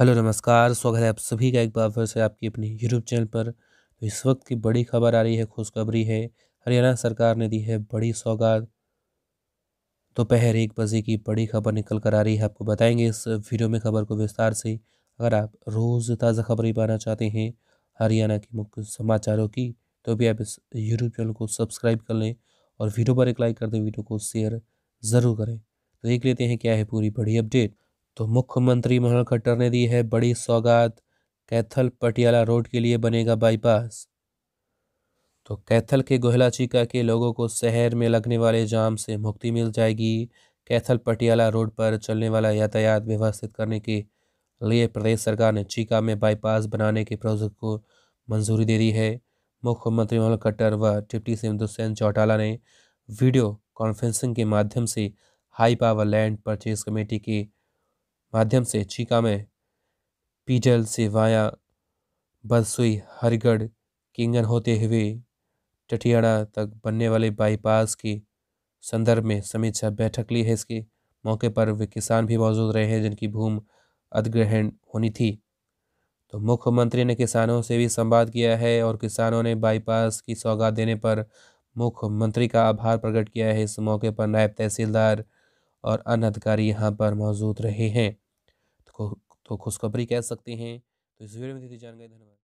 hello नमस्कार स्वागत है आप सभी का एक बार फिर से आपकी अपनी यूट्यूब चैनल पर तो इस वक्त की बड़ी खबर आ रही है खुशखबरी है हरियाणा सरकार ने दी है बड़ी सौगात दोपहर तो एक बजे की बड़ी खबर निकल कर आ रही है आपको बताएंगे इस वीडियो में खबर को विस्तार से अगर आप रोज़ ताज़ा खबरें पाना चाहते हैं हरियाणा के मुख्य समाचारों की तो भी आप इस यूट्यूब चैनल को सब्सक्राइब कर लें और वीडियो पर एक लाइक कर दें वीडियो को शेयर ज़रूर करें तो देख लेते हैं क्या है पूरी बड़ी अपडेट तो मुख्यमंत्री मनोहर खट्टर ने दी है बड़ी सौगात कैथल पटियाला रोड के लिए बनेगा बाईपास तो कैथल के गोहला चीका के लोगों को शहर में लगने वाले जाम से मुक्ति मिल जाएगी कैथल पटियाला रोड पर चलने वाला यातायात व्यवस्थित करने के लिए प्रदेश सरकार ने चीका में बाईपास बनाने के प्रोजेक्ट को मंजूरी दे दी है मुख्यमंत्री मनोहर खट्टर व डिप्टी सीएम दुष्यंत चौटाला ने वीडियो कॉन्फ्रेंसिंग के माध्यम से high power land purchase committee के माध्यम से चीका में पीजल से वाया बरसुई हरिगढ़ किंगन होते हुए टटियाड़ा तक बनने वाले बाईपास की संदर्भ में समीक्षा बैठक ली है इसके मौके पर वे किसान भी मौजूद रहे हैं जिनकी भूमि अधिग्रहण होनी थी तो मुख्यमंत्री ने किसानों से भी संवाद किया है और किसानों ने बाईपास की सौगात देने पर मुख्यमंत्री का आभार प्रकट किया है इस मौके पर नायब तहसीलदार और अन्य अधिकारी यहाँ पर मौजूद रहे हैं तो खुशखबरी कह सकते हैं तो इस वीडियो में दी जानकारी धन्यवाद